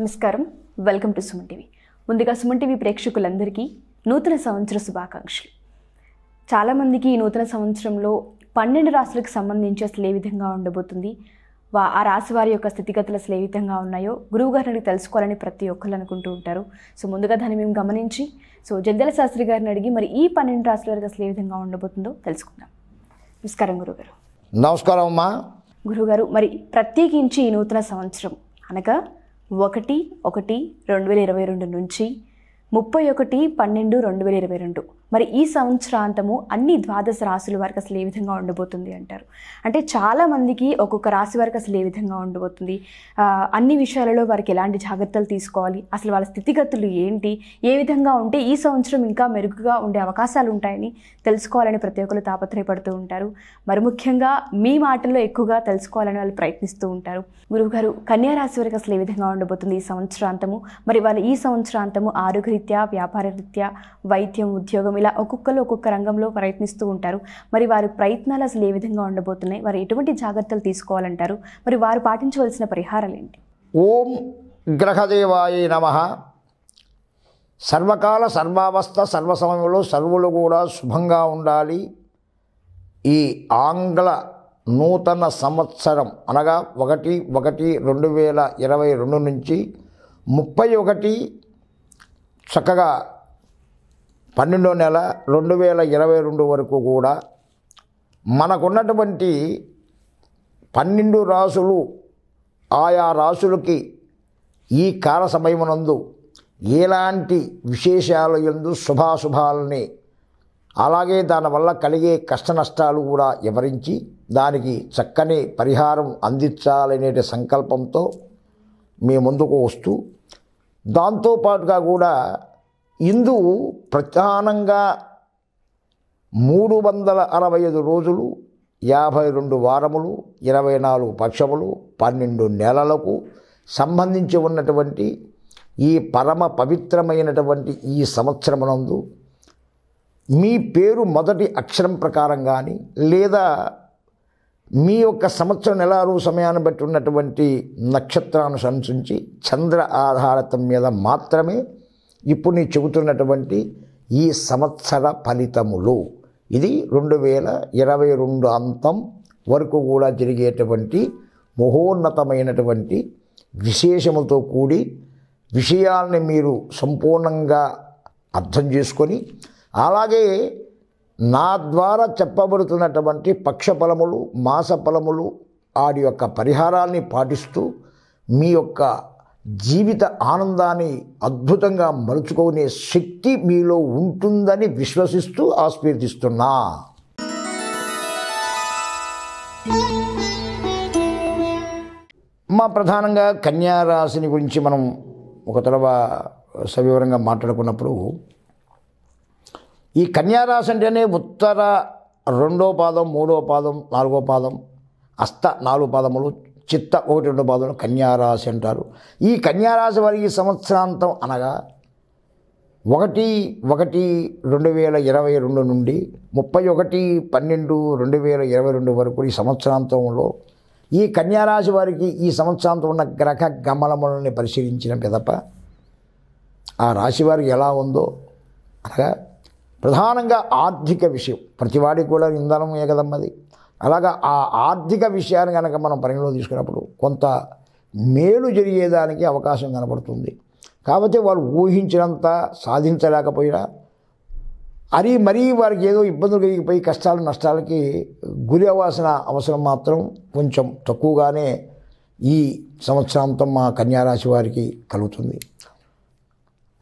నమస్కారం welcome to Suman TV ముందుగా Suman TV ప్రేక్షకులందరికీ నూతన సంవత్సర శుభాకాంక్షలు చాలామందికి ఈ నూతన సంవత్సరంలో పన్నెండు రాశులకు సంబంధించి అసలు ఏ విధంగా ఉండబోతుంది వా ఆ రాశి వారి యొక్క స్థితిగతులు అసలు ఏ విధంగా ఉన్నాయో గురువు గారిని తెలుసుకోవాలని ప్రతి ఒక్కరు అనుకుంటూ ఉంటారు సో ముందుగా దాన్ని మేము గమనించి సో జంజల శాస్త్రి గారిని అడిగి మరి ఈ పన్నెండు రాశుల వారికి అసలు ఏ విధంగా ఉండబోతుందో తెలుసుకుందాం నమస్కారం గురుగారు నమస్కారం అమ్మా గురుగారు మరి ప్రత్యేకించి ఈ నూతన సంవత్సరం అనగా ఒకటి ఒకటి రెండు వేల ఇరవై రెండు నుంచి ముప్పై ఒకటి పన్నెండు రెండు వేల ఇరవై రెండు మరి ఈ సంవత్సరాంతము అన్ని ద్వాదశ రాశుల వరకు అసలు ఏ విధంగా ఉండబోతుంది అంటారు అంటే చాలామందికి ఒక్కొక్క రాశి వరకు అసలు ఏ విధంగా ఉండబోతుంది అన్ని విషయాలలో వారికి ఎలాంటి జాగ్రత్తలు తీసుకోవాలి అసలు వాళ్ళ స్థితిగతులు ఏంటి ఏ విధంగా ఉంటే ఈ సంవత్సరం ఇంకా మెరుగుగా ఉండే అవకాశాలు ఉంటాయని తెలుసుకోవాలని ప్రతి ఒక్కరు తాపత్రయపడుతూ ఉంటారు మరి ముఖ్యంగా మీ మాటల్లో ఎక్కువగా తెలుసుకోవాలని వాళ్ళు ప్రయత్నిస్తూ ఉంటారు గురువుగారు కన్యా రాశి వరకు అసలు ఏ విధంగా ఉండబోతుంది ఈ సంవత్సరాంతము మరి వాళ్ళు ఈ సంవత్సరాంతము ఆరోగ్యరీత్యా వ్యాపారరీత్యా వైద్యం ఉద్యోగం ఇలా ఒక్కొక్కరు ఒక్కొక్క రంగంలో ప్రయత్నిస్తూ ఉంటారు మరి వారి ప్రయత్నాలు అసలు ఏ విధంగా ఉండబోతున్నాయి వారు ఎటువంటి జాగ్రత్తలు తీసుకోవాలంటారు మరి వారు పాటించవలసిన పరిహారాలు ఏంటి ఓం గ్రహదేవాయ నమ సర్వకాల సర్వావస్థ సర్వ సమయంలో సర్వులు కూడా శుభంగా ఉండాలి ఈ ఆంగ్ల నూతన సంవత్సరం అనగా ఒకటి ఒకటి రెండు వేల ఇరవై రెండు నుంచి ముప్పై ఒకటి చక్కగా పన్నెండో నెల రెండు వేల ఇరవై రెండు వరకు కూడా మనకున్నటువంటి పన్నెండు రాసులు ఆయా రాసులకి ఈ కాల సమయమునందు ఎలాంటి విశేషాలు ఎందు శుభాశుభాలని అలాగే దానివల్ల కలిగే కష్ట నష్టాలు కూడా వివరించి దానికి చక్కని పరిహారం అందించాలనే సంకల్పంతో మీ ముందుకు వస్తూ దాంతోపాటుగా కూడా ఇందు ప్రధానంగా మూడు వందల అరవై ఐదు రోజులు యాభై రెండు వారములు ఇరవై నాలుగు పక్షములు పన్నెండు నెలలకు సంబంధించి ఉన్నటువంటి ఈ పరమ పవిత్రమైనటువంటి ఈ సంవత్సరమునందు మీ పేరు మొదటి అక్షరం ప్రకారం కానీ లేదా మీ యొక్క సంవత్సర నెలారు సమయాన్ని బట్టి ఉన్నటువంటి నక్షత్రాన్ని సంసించి చంద్ర ఆధారతం మీద మాత్రమే ఇప్పుడు నేను చెబుతున్నటువంటి ఈ సంవత్సర ఫలితములు ఇది రెండు వేల ఇరవై రెండు అంతం వరకు కూడా జరిగేటువంటి మహోన్నతమైనటువంటి విశేషములతో కూడి విషయాల్ని మీరు సంపూర్ణంగా అర్థం చేసుకొని అలాగే నా ద్వారా చెప్పబడుతున్నటువంటి పక్షఫలములు మాసఫలములు వాడి యొక్క పరిహారాల్ని పాటిస్తూ మీ యొక్క జీవిత ఆనందాన్ని అద్భుతంగా మలుచుకునే శక్తి మీలో ఉంటుందని విశ్వసిస్తూ ఆస్ఫీర్దిస్తున్నా మా ప్రధానంగా కన్యారాశిని గురించి మనం ఒక తరవ సవివరంగా మాట్లాడుకున్నప్పుడు ఈ కన్యారాశి అంటేనే ఉత్తర రెండో పాదం మూడో పాదం నాలుగో పాదం అస్త నాలుగు పాదములు చిత్త ఒకటి రెండు పాదములు కన్యారాశి అంటారు ఈ కన్యారాశి వారికి సంవత్సరాంతం అనగా ఒకటి ఒకటి రెండు వేల ఇరవై రెండు నుండి ముప్పై ఒకటి పన్నెండు రెండు వేల ఇరవై రెండు వరకు ఈ సంవత్సరాంతంలో ఈ కన్యారాశి వారికి ఈ సంవత్సరాంతం ఉన్న గ్రహ గమనములని పరిశీలించిన పిదప ఆ రాశి వారికి ఎలా ఉందో అనగా ప్రధానంగా ఆర్థిక విషయం ప్రతివాడికి కూడా ఇంధనమే కదమ్మది అలాగా ఆ ఆర్థిక విషయాన్ని కనుక మనం పరిగణలో తీసుకున్నప్పుడు కొంత మేలు జరిగేదానికి అవకాశం కనబడుతుంది కాబట్టి వాళ్ళు ఊహించినంత సాధించలేకపోయినా అది మరీ వారికి ఏదో ఇబ్బందులు కలిగిపోయి కష్టాలు నష్టాలకి గురి అవ్వాల్సిన అవసరం మాత్రం కొంచెం తక్కువగానే ఈ సంవత్సరాంతం మా కన్యారాశి వారికి కలుగుతుంది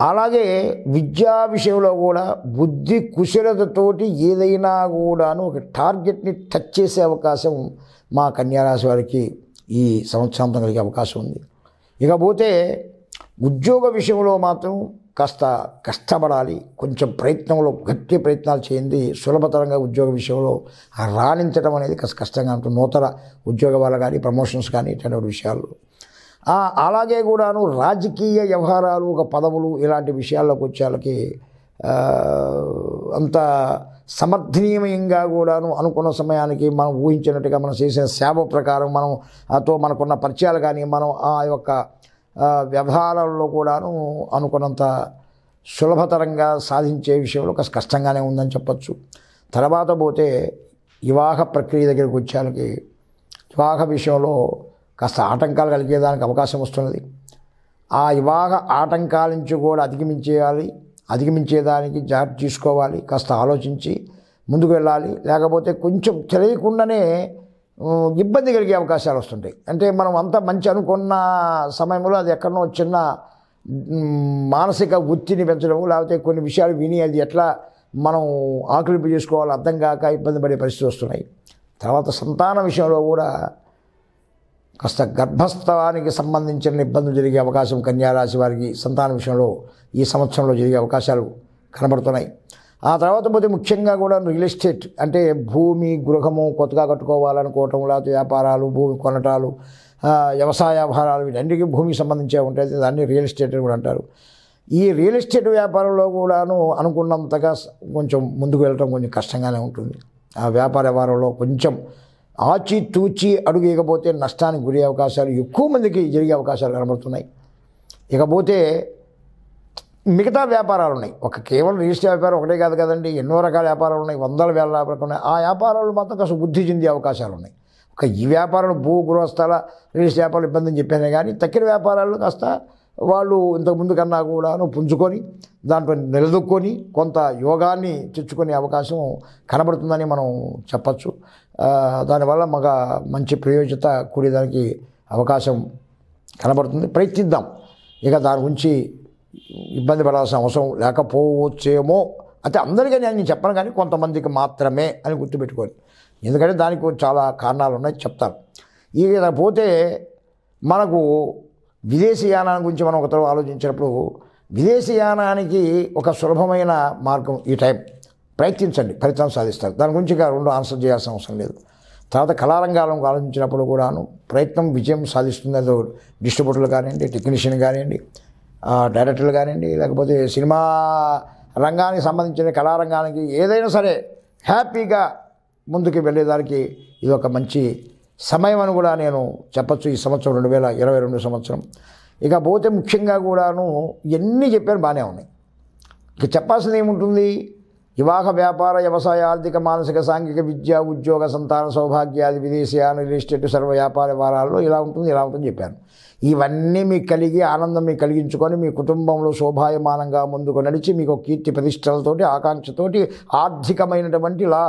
అలాగే విద్యా విషయంలో కూడా బుద్ధి కుశలతతోటి ఏదైనా కూడాను ఒక టార్గెట్ని టచ్ చేసే అవకాశం మా కన్యారాశి వారికి ఈ సంవత్సరాంతం కలిగే అవకాశం ఉంది ఇకపోతే ఉద్యోగ విషయంలో మాత్రం కాస్త కష్టపడాలి కొంచెం ప్రయత్నంలో గట్టి ప్రయత్నాలు చేయండి సులభతరంగా ఉద్యోగ విషయంలో రాణించడం అనేది కాస్త కష్టంగా ఉంటుంది నూతన ఉద్యోగ వాళ్ళు కానీ ప్రమోషన్స్ కానీ ఇటువంటి విషయాలు అలాగే కూడాను రాజకీయ వ్యవహారాలు ఒక పదవులు ఇలాంటి విషయాల్లోకి వచ్చేళ్ళకి అంత సమర్థనీయంగా కూడాను అనుకున్న సమయానికి మనం ఊహించినట్టుగా మనం చేసిన సేవ ప్రకారం మనం అతో మనకున్న పరిచయాలు కానీ మనం ఆ యొక్క వ్యవహారాల్లో కూడాను అనుకున్నంత సులభతరంగా సాధించే విషయంలో ఒక కష్టంగానే ఉందని చెప్పచ్చు తర్వాత పోతే వివాహ ప్రక్రియ దగ్గరికి వచ్చేళ్ళకి వివాహ విషయంలో కాస్త ఆటంకాలు కలిగేదానికి అవకాశం వస్తున్నది ఆ వివాహ ఆటంకాల నుంచి కూడా అధిగమించేయాలి అధిగమించేదానికి జాగ్రత్త తీసుకోవాలి కాస్త ఆలోచించి ముందుకు వెళ్ళాలి లేకపోతే కొంచెం తెలియకుండానే ఇబ్బంది కలిగే అవకాశాలు వస్తుంటాయి అంటే మనం అంత మంచి అనుకున్న సమయంలో అది ఎక్కడనో చిన్న మానసిక ఒత్తిడిని పెంచడం లేకపోతే కొన్ని విషయాలు విని అది ఎట్లా మనం ఆకలింపు చేసుకోవాలో అర్థం కాక ఇబ్బంది పడే పరిస్థితులు వస్తున్నాయి తర్వాత సంతాన విషయంలో కూడా కాస్త గర్భస్థవానికి సంబంధించిన ఇబ్బందులు జరిగే అవకాశం కన్యారాశి వారికి సంతాన విషయంలో ఈ సంవత్సరంలో జరిగే అవకాశాలు కనబడుతున్నాయి ఆ తర్వాత పోతే ముఖ్యంగా కూడా రియల్ ఎస్టేట్ అంటే భూమి గృహము కొత్తగా కట్టుకోవాలనుకోవటం లేకపోతే వ్యాపారాలు భూమి కొనటాలు వ్యవసాయ వ్యవహారాలు వీటన్నిటికీ భూమికి సంబంధించే ఉంటాయి దాన్ని రియల్ ఎస్టేట్ కూడా అంటారు ఈ రియల్ ఎస్టేట్ వ్యాపారంలో కూడాను అనుకున్నంతగా కొంచెం ముందుకు వెళ్ళటం కొంచెం కష్టంగానే ఉంటుంది ఆ వ్యాపార వ్యవహారంలో కొంచెం ఆచి అడుగు అడుగేయకపోతే నష్టానికి గురి అవకాశాలు ఎక్కువ మందికి జరిగే అవకాశాలు కనబడుతున్నాయి ఇకపోతే మిగతా వ్యాపారాలు ఉన్నాయి ఒక కేవలం రిజిస్టర్ వ్యాపారం ఒకటే కాదు కదండి ఎన్నో రకాల వ్యాపారాలు ఉన్నాయి వందల వేల వ్యాపారాలు ఉన్నాయి ఆ వ్యాపారాలు మాత్రం కాస్త వృద్ధి చెందే అవకాశాలు ఉన్నాయి ఒక ఈ వ్యాపారాలు భూ గృహస్థల రిజిస్టర్ వ్యాపారాలు ఇబ్బంది అని చెప్పాను కానీ తక్కిన వ్యాపారాలు కాస్త వాళ్ళు ఇంతకుముందు కన్నా కూడాను పుంజుకొని దాంట్లో నిలదొక్కొని కొంత యోగాన్ని తెచ్చుకునే అవకాశం కనబడుతుందని మనం చెప్పచ్చు దానివల్ల మాకు మంచి ప్రయోజిత కూడేదానికి అవకాశం కనబడుతుంది ప్రయత్నిద్దాం ఇక దాని గురించి ఇబ్బంది పడాల్సిన అవసరం లేకపోవచ్చేమో అంటే అందరికీ నేను చెప్పను కానీ కొంతమందికి మాత్రమే అని గుర్తుపెట్టుకోండి ఎందుకంటే దానికి చాలా కారణాలు ఉన్నాయి చెప్తాను విధంగా పోతే మనకు యానాన్ని గురించి మనం ఒకతో ఆలోచించినప్పుడు విదేశీయానానికి ఒక సులభమైన మార్గం ఈ టైం ప్రయత్నించండి ఫలితం సాధిస్తారు దాని గురించి ఇక రెండు ఆన్సర్ చేయాల్సిన అవసరం లేదు తర్వాత కళారంగాలను ఆలోచించినప్పుడు కూడాను ప్రయత్నం విజయం సాధిస్తుంది అదో డిస్ట్రిబ్యూటర్లు కానివ్వండి టెక్నీషియన్ కానివ్వండి డైరెక్టర్లు కానివ్వండి లేకపోతే సినిమా రంగానికి సంబంధించిన కళారంగానికి ఏదైనా సరే హ్యాపీగా ముందుకు వెళ్ళేదానికి ఇది ఒక మంచి సమయం అని కూడా నేను చెప్పచ్చు ఈ సంవత్సరం రెండు వేల ఇరవై రెండు సంవత్సరం ఇక పోతే ముఖ్యంగా కూడాను ఇవన్నీ చెప్పారు బాగానే ఉన్నాయి ఇక చెప్పాల్సింది ఏముంటుంది వివాహ వ్యాపార వ్యవసాయ ఆర్థిక మానసిక సాంఘిక విద్య ఉద్యోగ సంతాన సౌభాగ్యాది విదేశీయాన రియల్ ఎస్టేట్ సర్వ వ్యాపార వారాల్లో ఇలా ఉంటుంది ఇలా ఉంటుంది చెప్పాను ఇవన్నీ మీకు కలిగి ఆనందం మీకు కలిగించుకొని మీ కుటుంబంలో శోభాయమానంగా ముందుకు నడిచి మీకు కీర్తి ప్రతిష్టలతోటి ఆకాంక్షతోటి ఆర్థికమైనటువంటి ఇలా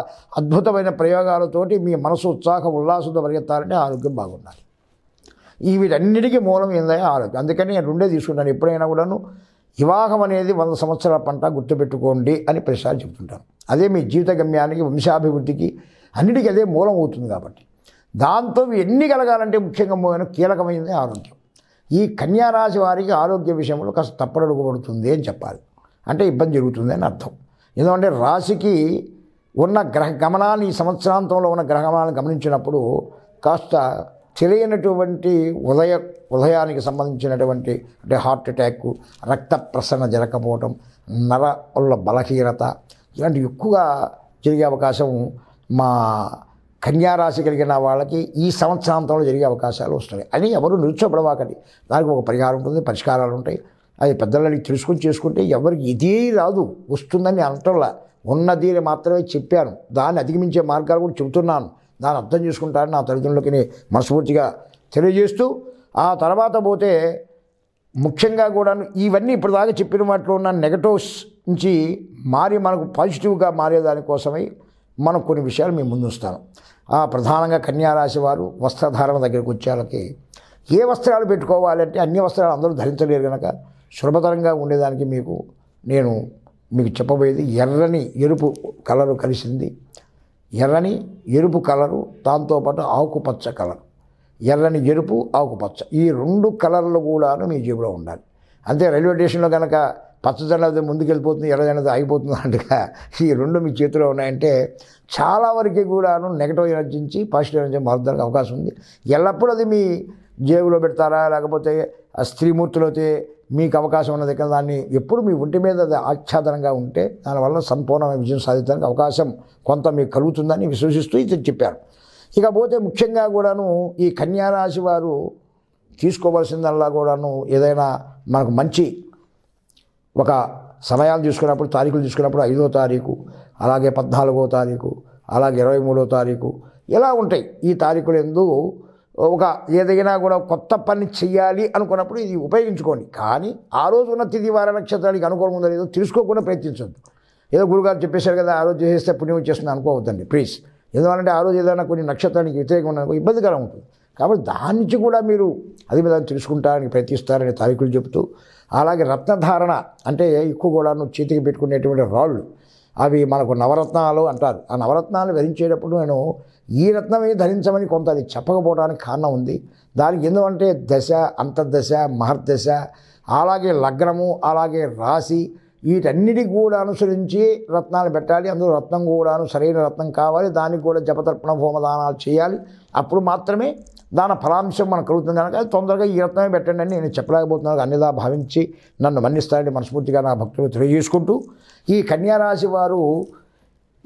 అద్భుతమైన ప్రయోగాలతోటి మీ మనసు ఉత్సాహ ఉల్లాసంతో పరిగెత్తాలంటే ఆరోగ్యం బాగుండాలి ఈ వీటన్నిటికీ మూలం ఏందయ్యా ఆరోగ్యం అందుకని నేను రెండే తీసుకుంటాను ఎప్పుడైనా కూడాను వివాహం అనేది వంద సంవత్సరాల పంట గుర్తుపెట్టుకోండి అని ప్రతిసారి చెబుతుంటాను అదే మీ జీవిత గమ్యానికి వంశాభివృద్ధికి అన్నిటికీ అదే మూలం అవుతుంది కాబట్టి దాంతో ఎన్ని కలగాలంటే ముఖ్యంగా కీలకమైనది ఆరోగ్యం ఈ కన్యారాశి వారికి ఆరోగ్య విషయంలో కాస్త తప్పడుగుబడుతుంది అని చెప్పాలి అంటే ఇబ్బంది జరుగుతుంది అని అర్థం ఎందుకంటే రాశికి ఉన్న గ్రహ గమనాన్ని ఈ సంవత్సరాంతంలో ఉన్న గ్రహ గమనాన్ని గమనించినప్పుడు కాస్త తెలియనటువంటి ఉదయ ఉదయానికి సంబంధించినటువంటి అంటే హార్ట్ అటాక్ రక్త ప్రసరణ జరగకపోవటం వల్ల బలహీనత ఇలాంటి ఎక్కువగా జరిగే అవకాశం మా కన్యారాశి కలిగిన వాళ్ళకి ఈ సంవత్సరాంతంలో జరిగే అవకాశాలు వస్తాయి అని ఎవరు నిరుచోపడవాకండి దానికి ఒక పరిహారం ఉంటుంది పరిష్కారాలు ఉంటాయి అది పెద్దలని తెలుసుకుని చేసుకుంటే ఎవరికి ఇదే రాదు వస్తుందని అనటంలా ఉన్నదీని మాత్రమే చెప్పాను దాన్ని అధిగమించే మార్గాలు కూడా చెబుతున్నాను దాన్ని అర్థం చేసుకుంటారని నా తల్లిదండ్రులకి మనస్ఫూర్తిగా తెలియజేస్తూ ఆ తర్వాత పోతే ముఖ్యంగా కూడా ఇవన్నీ ఇప్పటిదాకా చెప్పిన వాటిలో ఉన్న నెగటివ్స్ నుంచి మారి మనకు పాజిటివ్గా మారేదానికోసమై మనం కొన్ని విషయాలు మేము ముందుస్తాను ఆ ప్రధానంగా కన్యారాశి వారు వస్త్రధారణ దగ్గరికి వచ్చేళ్ళకి ఏ వస్త్రాలు పెట్టుకోవాలంటే అన్ని వస్త్రాలు అందరూ ధరించలేరు కనుక సులభతరంగా ఉండేదానికి మీకు నేను మీకు చెప్పబోయేది ఎర్రని ఎరుపు కలరు కలిసింది ఎర్రని ఎరుపు కలరు దాంతోపాటు ఆకుపచ్చ కలర్ ఎర్రని ఎరుపు ఆకుపచ్చ ఈ రెండు కలర్లు కూడాను మీ జేబులో ఉండాలి అంతే రైల్వే స్టేషన్లో కనుక పచ్చదనది ముందుకెళ్ళిపోతుంది ఎర్రదనది ఆగిపోతుంది అంటగా ఈ రెండు మీ చేతిలో ఉన్నాయంటే చాలా వరకు కూడాను నెగటివ్ ఎనర్జీ నుంచి పాజిటివ్ ఎనర్జీ మారుతానికి అవకాశం ఉంది ఎల్లప్పుడూ అది మీ జేబులో పెడతారా లేకపోతే స్త్రీమూర్తులు అయితే మీకు అవకాశం ఉన్నది కదా దాన్ని ఎప్పుడు మీ ఒంటి మీద ఆచ్ఛాదనంగా ఉంటే దానివల్ల సంపూర్ణమైన విజయం సాధించడానికి అవకాశం కొంత మీకు కలుగుతుందని విశ్వసిస్తూ ఇతను చెప్పారు ఇకపోతే ముఖ్యంగా కూడాను ఈ కన్యారాశి వారు తీసుకోవాల్సిందల్లా కూడాను ఏదైనా మనకు మంచి ఒక సమయాలు తీసుకున్నప్పుడు తారీఖులు తీసుకున్నప్పుడు ఐదో తారీఖు అలాగే పద్నాలుగో తారీఖు అలాగే ఇరవై మూడో తారీఖు ఇలా ఉంటాయి ఈ తారీఖులు ఎందు ఒక ఏదైనా కూడా కొత్త పని చేయాలి అనుకున్నప్పుడు ఇది ఉపయోగించుకోండి కానీ ఆ రోజు ఉన్న తిథి వార నక్షత్రానికి ఉందో ఏదో తెలుసుకోకుండా ప్రయత్నించద్దు ఏదో గురుగారు చెప్పేశారు కదా ఆ రోజు చేస్తే పుణ్యం చేస్తుంది అనుకోవద్దండి ప్లీజ్ ఎందుకంటే ఆ రోజు ఏదైనా కొన్ని నక్షత్రానికి వ్యతిరేకంగా ఇబ్బందికరం ఉంటుంది కాబట్టి దాని నుంచి కూడా మీరు అది మీద తెలుసుకుంటారని ప్రయత్నిస్తారని తారీఖులు చెబుతూ అలాగే రత్నధారణ అంటే ఎక్కువ కూడా చేతికి పెట్టుకునేటువంటి రాళ్ళు అవి మనకు నవరత్నాలు అంటారు ఆ నవరత్నాలు ధరించేటప్పుడు నేను ఈ రత్నమే ధరించమని కొంత అది చెప్పకపోవడానికి కారణం ఉంది దానికి ఎందుకంటే దశ అంతర్దశ మహర్దశ అలాగే లగ్నము అలాగే రాశి వీటన్నిటి కూడా అనుసరించి రత్నాలు పెట్టాలి అందులో రత్నం కూడాను సరైన రత్నం కావాలి దానికి కూడా జపతర్పణ హోమదానాలు చేయాలి అప్పుడు మాత్రమే దాని ఫలాంశం మనకు కలుగుతుంది కనుక తొందరగా ఈ రత్నమే పెట్టండి అని నేను చెప్పలేకపోతున్నాను అన్నిలా భావించి నన్ను మన్నిస్తారని మనస్ఫూర్తిగా నా భక్తులు తెలియజేసుకుంటూ ఈ కన్యారాశి వారు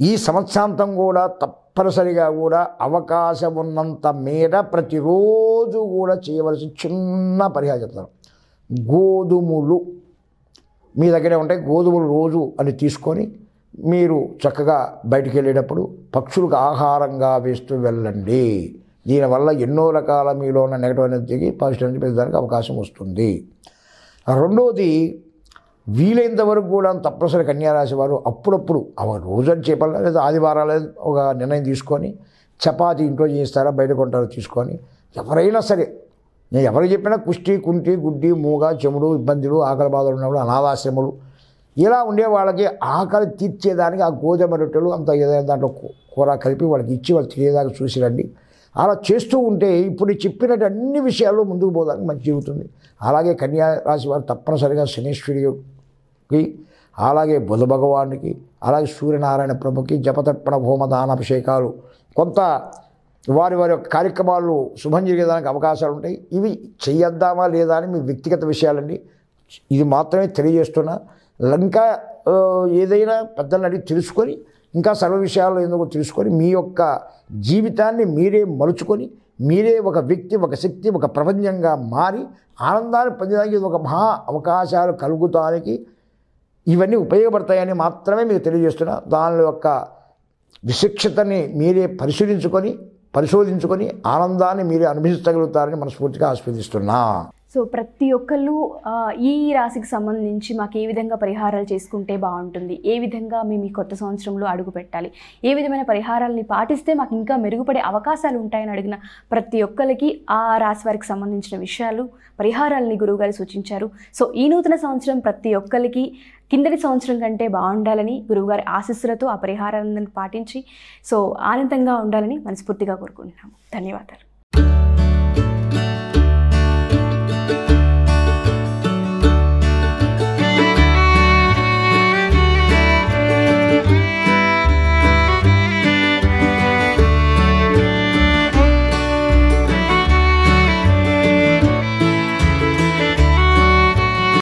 ఈ సంవత్సరాంతం కూడా తప్పనిసరిగా కూడా అవకాశం ఉన్నంత మీద ప్రతిరోజు కూడా చేయవలసి చిన్న పరిహారం చెప్తాను గోధుమలు మీ దగ్గరే ఉంటాయి గోధుమలు రోజు అని తీసుకొని మీరు చక్కగా బయటికి వెళ్ళేటప్పుడు పక్షులకు ఆహారంగా వేస్తూ వెళ్ళండి దీనివల్ల ఎన్నో రకాల మీలో ఉన్న నెగటివ్ ఎనర్జీకి దిగి పాజిటివ్ ఎనర్జీ పెంచడానికి అవకాశం వస్తుంది రెండవది వీలైనంత వరకు కూడా తప్పనిసరి కన్యారాశి వారు అప్పుడప్పుడు రోజు రోజని చేపల లేదా ఆదివారాలు ఒక నిర్ణయం తీసుకొని చపాతి ఇంట్లో చేయిస్తారా బయట కొంటారో తీసుకొని ఎవరైనా సరే నేను ఎవరు చెప్పినా కుష్టి కుంటి గుడ్డి మూగ చెముడు ఇబ్బందులు ఆకలి బాధలు ఉన్నప్పుడు అనాథాశ్రములు ఇలా ఉండే వాళ్ళకి ఆకలి తీర్చేదానికి ఆ గోధుమ రొట్టెలు అంత ఏదైనా దాంట్లో కూర కలిపి వాళ్ళకి ఇచ్చి వాళ్ళు తెలియదాకా చూసి రండి అలా చేస్తూ ఉంటే ఇప్పుడు చెప్పినట్టు అన్ని విషయాల్లో ముందుకు పోదానికి మంచి జరుగుతుంది అలాగే కన్యారాశి వారు తప్పనిసరిగా శనిష్ఠుడికి అలాగే బుధ భగవానికి అలాగే సూర్యనారాయణ ప్రభుకి జపతర్పణ హోమదాన అభిషేకాలు కొంత వారి వారి యొక్క కార్యక్రమాలు శుభం జరిగేదానికి అవకాశాలు ఉంటాయి ఇవి చెయ్యొద్దామా లేదా అని మీ వ్యక్తిగత విషయాలండి ఇది మాత్రమే తెలియజేస్తున్నా లంక ఏదైనా పెద్దలు అడిగి తెలుసుకొని ఇంకా సర్వ విషయాలు ఎందుకు తెలుసుకొని మీ యొక్క జీవితాన్ని మీరే మలుచుకొని మీరే ఒక వ్యక్తి ఒక శక్తి ఒక ప్రపంచంగా మారి ఆనందాన్ని పొందడానికి ఒక మహా అవకాశాలు కలుగుతానికి ఇవన్నీ ఉపయోగపడతాయని మాత్రమే మీకు తెలియజేస్తున్నా దాని యొక్క విశిక్షతని మీరే పరిశీలించుకొని పరిశోధించుకొని ఆనందాన్ని మీరే అనుభవించగలుగుతారని మనస్ఫూర్తిగా ఆస్వాదిస్తున్నా సో ప్రతి ఒక్కళ్ళు ఈ రాశికి సంబంధించి మాకు ఏ విధంగా పరిహారాలు చేసుకుంటే బాగుంటుంది ఏ విధంగా మేము ఈ కొత్త సంవత్సరంలో అడుగు పెట్టాలి ఏ విధమైన పరిహారాలని పాటిస్తే మాకు ఇంకా మెరుగుపడే అవకాశాలు ఉంటాయని అడిగిన ప్రతి ఒక్కరికి ఆ రాశి వారికి సంబంధించిన విషయాలు పరిహారాలని గురువుగారు సూచించారు సో ఈ నూతన సంవత్సరం ప్రతి ఒక్కరికి కిందటి సంవత్సరం కంటే బాగుండాలని గురువుగారి ఆశస్సులతో ఆ పరిహారాలను పాటించి సో ఆనందంగా ఉండాలని మనస్ఫూర్తిగా కోరుకుంటున్నాము ధన్యవాదాలు